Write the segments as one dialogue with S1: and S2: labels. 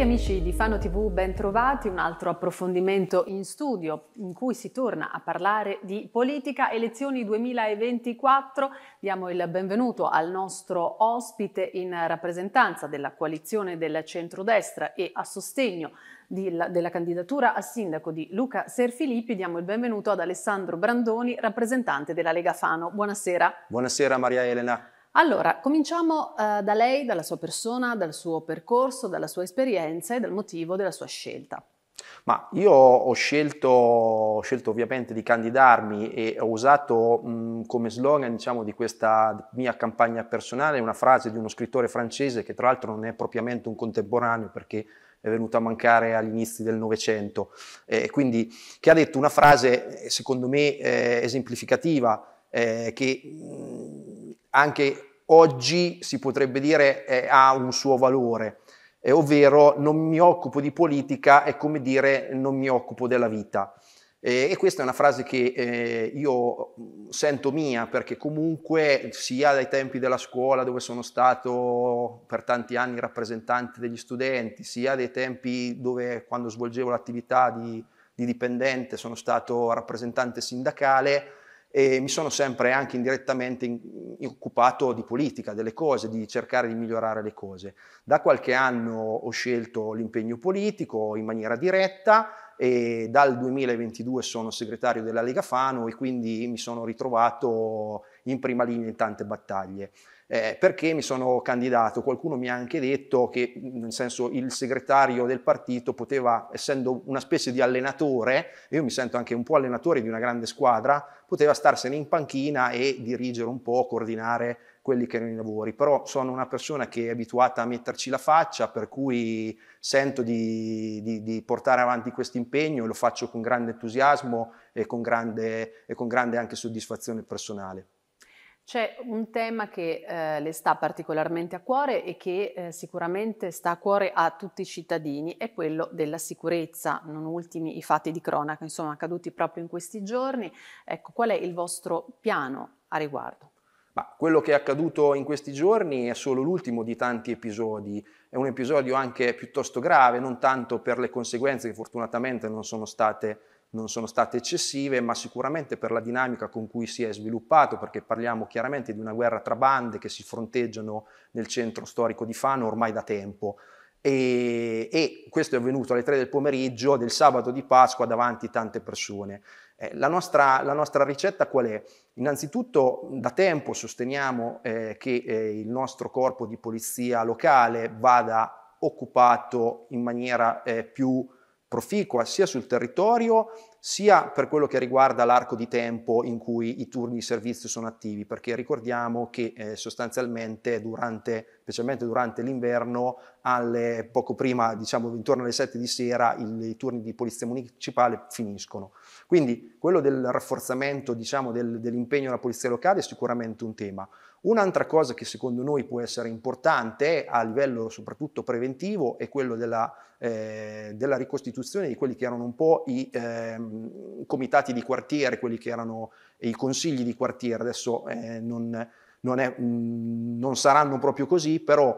S1: Cari amici di Fano TV, bentrovati, un altro approfondimento in studio in cui si torna a parlare di politica elezioni 2024. Diamo il benvenuto al nostro ospite in rappresentanza della coalizione del centrodestra e a sostegno la, della candidatura a sindaco di Luca Serfilippi. Diamo il benvenuto ad Alessandro Brandoni, rappresentante della Lega Fano. Buonasera.
S2: Buonasera Maria Elena.
S1: Allora, cominciamo eh, da lei, dalla sua persona, dal suo percorso, dalla sua esperienza e dal motivo della sua scelta.
S2: Ma io ho scelto, ho scelto ovviamente di candidarmi e ho usato mh, come slogan diciamo, di questa mia campagna personale una frase di uno scrittore francese che tra l'altro non è propriamente un contemporaneo perché è venuto a mancare agli inizi del Novecento, eh, quindi che ha detto una frase secondo me eh, esemplificativa eh, che mh, anche oggi si potrebbe dire eh, ha un suo valore, eh, ovvero non mi occupo di politica è come dire non mi occupo della vita. Eh, e questa è una frase che eh, io mm, sento mia perché comunque sia dai tempi della scuola dove sono stato per tanti anni rappresentante degli studenti, sia dai tempi dove quando svolgevo l'attività di, di dipendente sono stato rappresentante sindacale, e mi sono sempre anche indirettamente in, occupato di politica, delle cose, di cercare di migliorare le cose. Da qualche anno ho scelto l'impegno politico in maniera diretta e dal 2022 sono segretario della Lega Fano e quindi mi sono ritrovato in prima linea in tante battaglie eh, perché mi sono candidato. Qualcuno mi ha anche detto che, nel senso, il segretario del partito poteva, essendo una specie di allenatore, io mi sento anche un po' allenatore di una grande squadra, poteva starsene in panchina e dirigere un po', coordinare quelli che erano i lavori, però sono una persona che è abituata a metterci la faccia, per cui sento di, di, di portare avanti questo impegno e lo faccio con grande entusiasmo e con grande, e con grande anche soddisfazione personale.
S1: C'è un tema che eh, le sta particolarmente a cuore e che eh, sicuramente sta a cuore a tutti i cittadini, è quello della sicurezza, non ultimi i fatti di cronaca, insomma, accaduti proprio in questi giorni. Ecco, qual è il vostro piano a riguardo?
S2: Ma quello che è accaduto in questi giorni è solo l'ultimo di tanti episodi, è un episodio anche piuttosto grave, non tanto per le conseguenze che fortunatamente non sono state non sono state eccessive, ma sicuramente per la dinamica con cui si è sviluppato, perché parliamo chiaramente di una guerra tra bande che si fronteggiano nel centro storico di Fano ormai da tempo. E, e questo è avvenuto alle 3 del pomeriggio del sabato di Pasqua davanti a tante persone. Eh, la, nostra, la, nostra, ricetta qual è? Innanzitutto da tempo sosteniamo eh, che eh, il nostro corpo di polizia locale vada occupato in maniera eh, più proficua sia sul territorio sia per quello che riguarda l'arco di tempo in cui i turni di servizio sono attivi, perché ricordiamo che eh, sostanzialmente durante, specialmente durante l'inverno, alle, poco prima, diciamo intorno alle 7 di sera, il, i turni di polizia municipale finiscono. Quindi quello del rafforzamento diciamo, del, dell'impegno della polizia locale è sicuramente un tema. Un'altra cosa che secondo noi può essere importante a livello soprattutto preventivo è quello della, eh, della ricostituzione di quelli che erano un po' i... Eh, Ehm, comitati di quartiere, quelli che erano i consigli di quartiere, adesso eh, non, non, è, mm, non saranno proprio così, però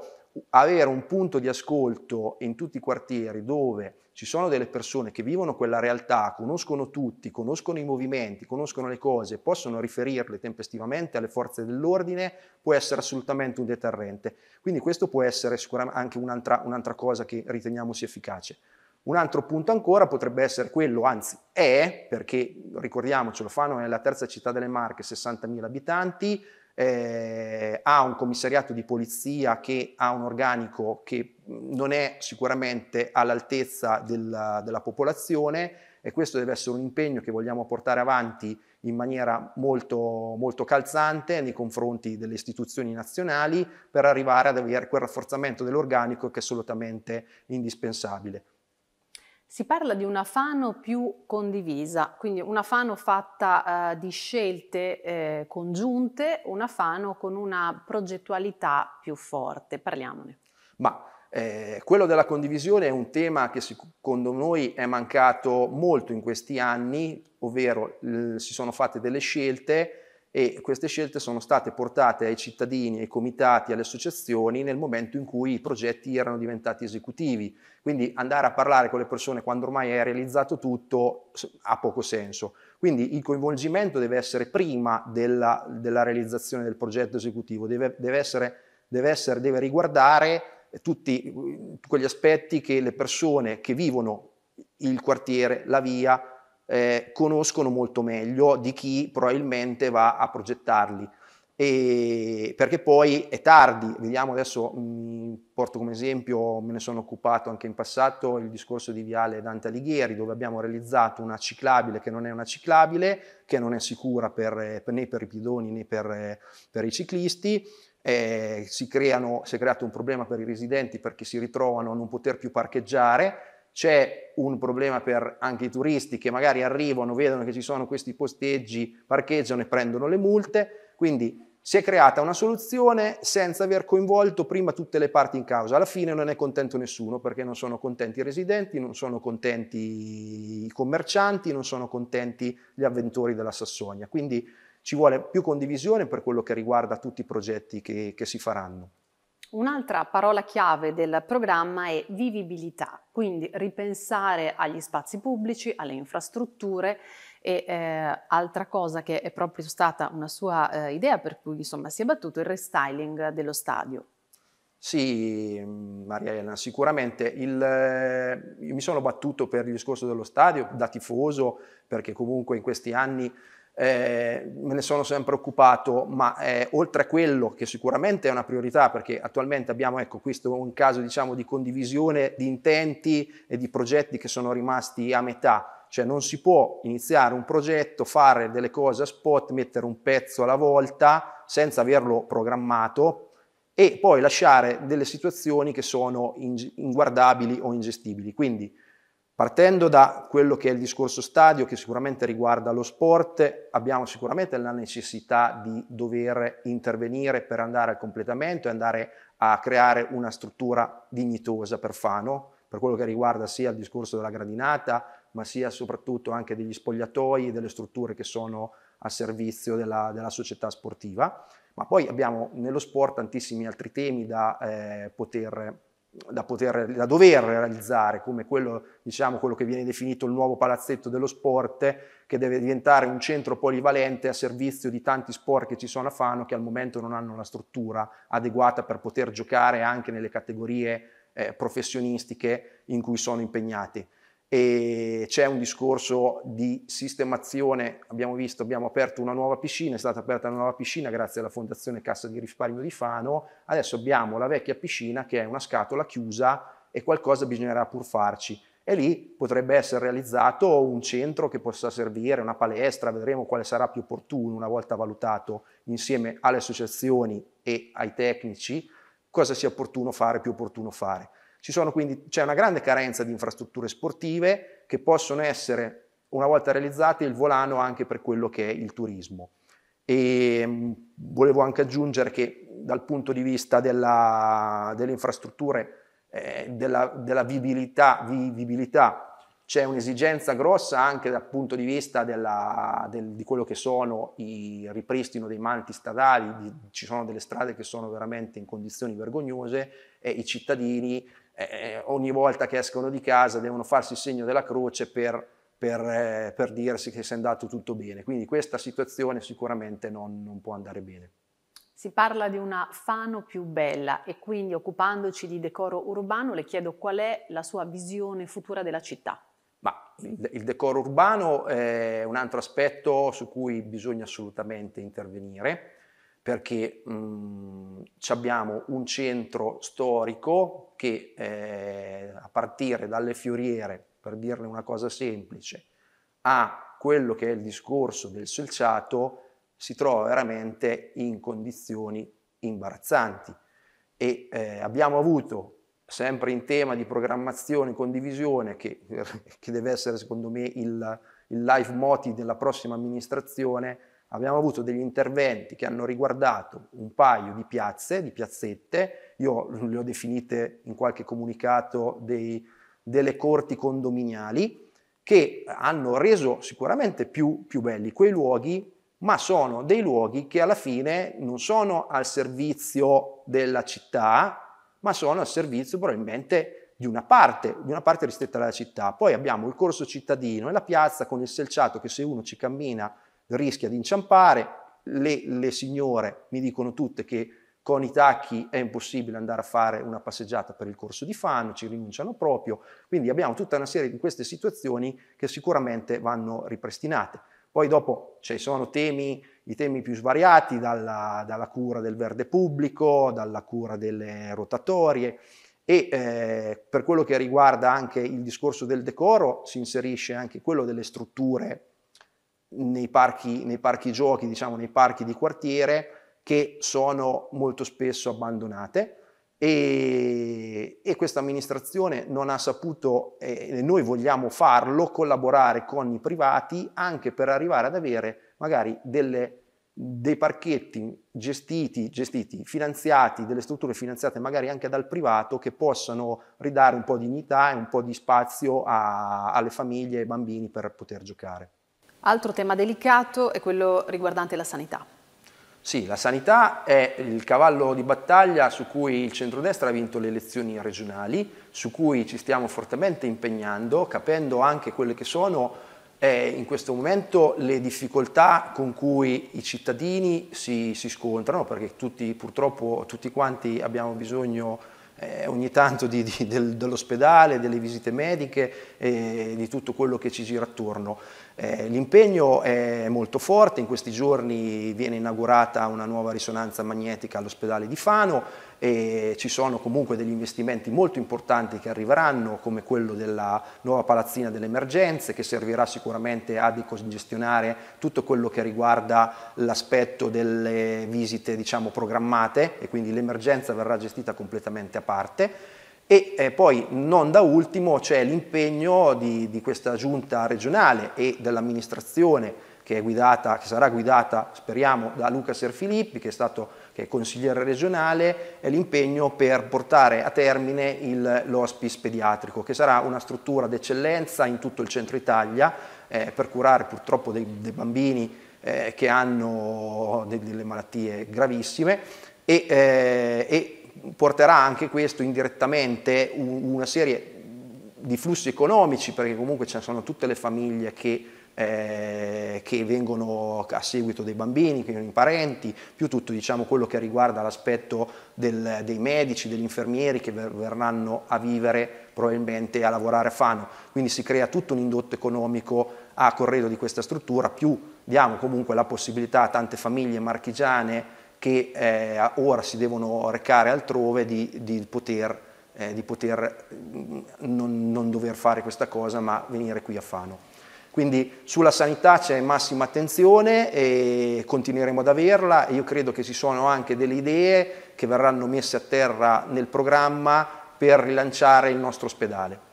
S2: avere un punto di ascolto in tutti i quartieri dove ci sono delle persone che vivono quella realtà, conoscono tutti, conoscono i movimenti, conoscono le cose, possono riferirle tempestivamente alle forze dell'ordine, può essere assolutamente un deterrente. Quindi questo può essere sicuramente anche un'altra, un'altra cosa che riteniamo sia efficace. Un altro punto ancora potrebbe essere quello, anzi è, perché ricordiamocelo, Fano è la terza città delle Marche, 60.000 abitanti, eh, ha un commissariato di polizia che ha un organico che non è sicuramente all'altezza della, della popolazione e questo deve essere un impegno che vogliamo portare avanti in maniera molto, molto calzante nei confronti delle istituzioni nazionali per arrivare ad avere quel rafforzamento dell'organico che è assolutamente indispensabile.
S1: Si parla di una Fano più condivisa, quindi una Fano fatta eh, di scelte eh, congiunte, una Fano con una progettualità più forte. Parliamone.
S2: Ma eh, quello della condivisione è un tema che secondo noi è mancato molto in questi anni, ovvero si sono fatte delle scelte e queste scelte sono state portate ai cittadini, ai comitati, alle associazioni nel momento in cui i progetti erano diventati esecutivi. Quindi andare a parlare con le persone quando ormai è realizzato tutto ha poco senso. Quindi il coinvolgimento deve essere prima della, della realizzazione del progetto esecutivo, deve, deve, essere, deve, essere, deve riguardare tutti quegli aspetti che le persone che vivono il quartiere, la via, eh, conoscono molto meglio di chi probabilmente va a progettarli. E perché poi è tardi, vediamo adesso, mh, mm, porto come esempio, me ne sono occupato anche in passato, il discorso di Viale Dante Alighieri, dove abbiamo realizzato una ciclabile che non è una ciclabile, che non è sicura per, eh, né per i pedoni né per, eh, per i ciclisti, eh, si, creano, si è creato un problema per i residenti perché si ritrovano a non poter più parcheggiare, c'è un problema per anche i turisti che magari arrivano, vedono che ci sono questi posteggi, parcheggiano e prendono le multe, quindi si è creata una soluzione senza aver coinvolto prima tutte le parti in causa. Alla fine non è contento nessuno perché non sono contenti i residenti, non sono contenti i commercianti, non sono contenti gli avventori della Sassonia. Quindi ci vuole più condivisione per quello che riguarda tutti i progetti che, che si faranno.
S1: Un'altra parola chiave del programma è vivibilità, quindi ripensare agli spazi pubblici, alle infrastrutture e eh, altra cosa che è proprio stata una sua eh, idea per cui insomma, si è battuto il restyling dello
S2: stadio. Sì, Maria Elena, sicuramente il, eh, mi sono battuto per il discorso dello stadio da tifoso perché comunque in questi anni eh, me ne sono sempre occupato, ma eh, oltre a quello che sicuramente è una priorità, perché attualmente abbiamo, ecco, questo è un caso diciamo, di condivisione di intenti e di progetti che sono rimasti a metà, cioè non si può iniziare un progetto, fare delle cose a spot, mettere un pezzo alla volta senza averlo programmato e poi lasciare delle situazioni che sono inguardabili o ingestibili. Quindi Partendo da quello che è il discorso stadio, che sicuramente riguarda lo sport, abbiamo sicuramente la necessità di dover intervenire per andare al completamento e andare a creare una struttura dignitosa per Fano, per quello che riguarda sia il discorso della gradinata, ma sia soprattutto anche degli spogliatoi, e delle strutture che sono a servizio della, della società sportiva. Ma poi abbiamo nello sport tantissimi altri temi da eh, poter da, poter, da dover realizzare, come quello, diciamo, quello, che viene definito il nuovo palazzetto dello sport, che deve diventare un centro polivalente a servizio di tanti sport che ci sono a Fano, che al momento non hanno la struttura adeguata per poter giocare anche nelle categorie eh, professionistiche in cui sono impegnati e c'è un discorso di sistemazione, abbiamo visto, abbiamo aperto una nuova piscina, è stata aperta una nuova piscina grazie alla Fondazione Cassa di Risparmio di Fano, adesso abbiamo la vecchia piscina che è una scatola chiusa e qualcosa bisognerà pur farci e lì potrebbe essere realizzato un centro che possa servire, una palestra, vedremo quale sarà più opportuno una volta valutato insieme alle associazioni e ai tecnici cosa sia opportuno fare, più opportuno fare. Ci sono quindi, c'è una grande carenza di infrastrutture sportive che possono essere, una volta realizzate, il volano anche per quello che è il turismo. E mm, volevo anche aggiungere che dal punto di vista della, delle infrastrutture, eh, della, della vivibilità, vivibilità c'è un'esigenza grossa anche dal punto di vista della, del, di quello che sono i ripristino dei manti stradali, di, ci sono delle strade che sono veramente in condizioni vergognose e i cittadini eh, eh, ogni volta che escono di casa devono farsi il segno della croce per, per, eh, per dirsi che è andato tutto bene. Quindi questa situazione sicuramente non, non può andare bene.
S1: Si parla di una Fano più bella e quindi occupandoci di decoro urbano le chiedo qual è la sua visione futura della città.
S2: Ma il decoro urbano è un altro aspetto su cui bisogna assolutamente intervenire perché mh, mhmm, abbiamo un centro storico che eh, a partire dalle fioriere, per dirle una cosa semplice, a quello che è il discorso del selciato, si trova veramente in condizioni imbarazzanti. E eh, abbiamo avuto, sempre in tema di programmazione e condivisione, che, che, deve essere secondo me il, il life moti della prossima amministrazione, abbiamo avuto degli interventi che hanno riguardato un paio di piazze, di piazzette, io le ho definite in qualche comunicato dei, delle corti condominiali, che hanno reso sicuramente più, più belli quei luoghi, ma sono dei luoghi che alla fine non sono al servizio della città, ma sono al servizio probabilmente di una parte, di una parte ristretta della città. Poi abbiamo il corso cittadino e la piazza con il selciato che se uno ci cammina rischia di inciampare. Le, le signore mi dicono tutte che con i tacchi è impossibile andare a fare una passeggiata per il corso di Fano, ci rinunciano proprio, quindi abbiamo tutta una serie di queste situazioni che sicuramente vanno ripristinate. Poi dopo ci cioè, sono temi, i temi più svariati, dalla, dalla, cura del verde pubblico, dalla cura delle rotatorie e eh, per quello che riguarda anche il discorso del decoro si inserisce anche quello delle strutture nei parchi, nei parchi giochi, diciamo nei parchi di quartiere, che sono molto spesso abbandonate. E, e, questa amministrazione non ha saputo, e noi vogliamo farlo, collaborare con i privati anche per arrivare ad avere magari delle, dei parchetti gestiti, gestiti, finanziati, delle strutture finanziate magari anche dal privato che possano ridare un po' di dignità e un po' di spazio a, alle famiglie e ai bambini per poter giocare.
S1: Altro tema delicato è quello riguardante la sanità.
S2: Sì, la sanità è il cavallo di battaglia su cui il centrodestra ha vinto le elezioni regionali, su cui ci stiamo fortemente impegnando, capendo anche quelle che sono eh, in questo momento le difficoltà con cui i cittadini si, si scontrano, perché tutti, purtroppo tutti quanti abbiamo bisogno eh, ogni tanto di, di, del, dell'ospedale, delle visite mediche e eh, di tutto quello che ci gira attorno. Eh, l'impegno è molto forte, in questi giorni viene inaugurata una nuova risonanza magnetica all'ospedale di Fano e ci sono comunque degli investimenti molto importanti che arriveranno come quello della nuova palazzina delle emergenze che servirà sicuramente a decongestionare tutto quello che riguarda l'aspetto delle visite diciamo, programmate e quindi l'emergenza verrà gestita completamente a parte e eh, poi non da ultimo c'è l'impegno di, di, questa giunta regionale e dell'amministrazione che, che sarà guidata, speriamo, da Luca Serfilippi, che è stato che è consigliere regionale, l'impegno per portare a termine l'ospice pediatrico, che sarà una struttura d'eccellenza in tutto il centro Italia eh, per curare purtroppo dei, dei bambini eh, che hanno delle malattie gravissime e, eh, e porterà anche questo indirettamente una serie di flussi economici, perché comunque ci sono tutte le famiglie che eh, che vengono a seguito dei bambini, quindi i parenti, più tutto diciamo, quello che riguarda l'aspetto dei medici, degli infermieri che ver verranno a vivere probabilmente a lavorare a Fano. Quindi si crea tutto un indotto economico a corredo di questa struttura, più diamo comunque la possibilità a tante famiglie marchigiane che eh, ora si devono recare altrove di, di poter, eh, di poter mm, non, non, dover fare questa cosa ma venire qui a Fano. Quindi sulla sanità c'è massima attenzione e continueremo ad averla io credo che ci sono anche delle idee che verranno messe a terra nel programma per rilanciare il nostro ospedale.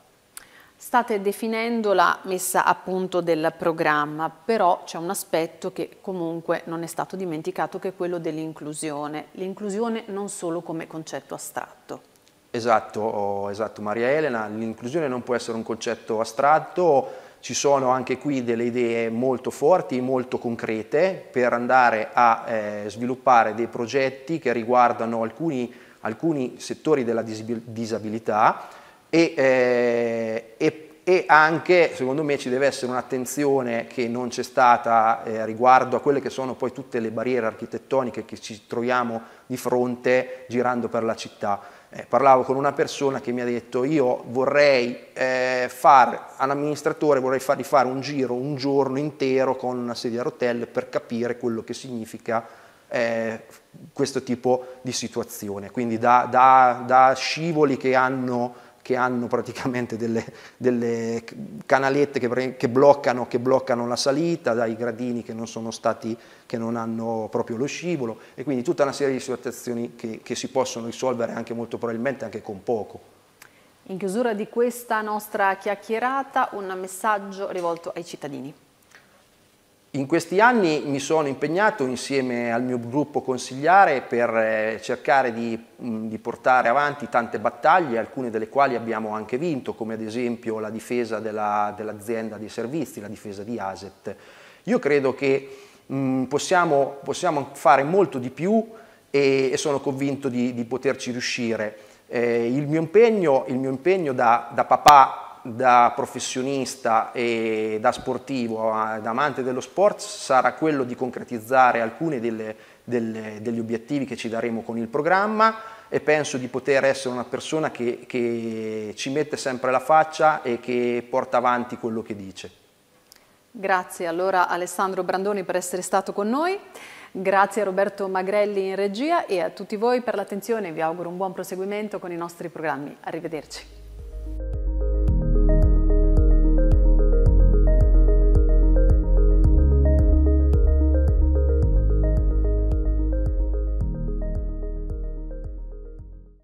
S1: State definendo la messa a punto del programma, però c'è un aspetto che comunque non è stato dimenticato che è quello dell'inclusione, l'inclusione non solo
S2: come concetto astratto. Esatto, oh, esatto Maria Elena, l'inclusione non può essere un concetto astratto, ci sono anche qui delle idee molto forti, molto concrete per andare a eh, sviluppare dei progetti che riguardano alcuni, alcuni settori della disabilità e, eh, e, e, anche secondo me ci deve essere un'attenzione che non c'è stata eh, riguardo a quelle che sono poi tutte le barriere architettoniche che ci troviamo di fronte girando per la città. Eh, parlavo con una persona che mi ha detto io vorrei eh, fare all'amministratore, vorrei fargli fare un giro un giorno intero con una sedia a rotelle per capire quello che significa eh, questo tipo di situazione, quindi da, da, da scivoli che hanno che hanno praticamente delle, delle canalette che, che, bloccano, che, bloccano, la salita, dai gradini che non, stati, che non, hanno proprio lo scivolo e quindi tutta una serie di situazioni che, che si possono risolvere anche molto probabilmente anche con poco.
S1: In chiusura di questa nostra chiacchierata un messaggio rivolto ai cittadini.
S2: In questi anni mi sono impegnato insieme al mio gruppo consigliare per eh, cercare di, mm, di, portare avanti tante battaglie, alcune delle quali abbiamo anche vinto, come ad esempio la difesa dell'azienda dei servizi, la difesa di ASET. Io credo che mh, mm, possiamo, possiamo, fare molto di più e, e sono convinto di, di poterci riuscire. Eh, il, mio impegno, il mio impegno da, da papà da professionista e da sportivo, eh, da amante dello sport, sarà quello di concretizzare alcuni delle, delle, degli obiettivi che ci daremo con il programma e penso di poter essere una persona che, che ci mette sempre la faccia e che porta avanti quello che dice.
S1: Grazie allora Alessandro Brandoni per essere stato con noi, grazie a Roberto Magrelli in regia e a tutti voi per l'attenzione, vi auguro un buon proseguimento con i nostri programmi. Arrivederci.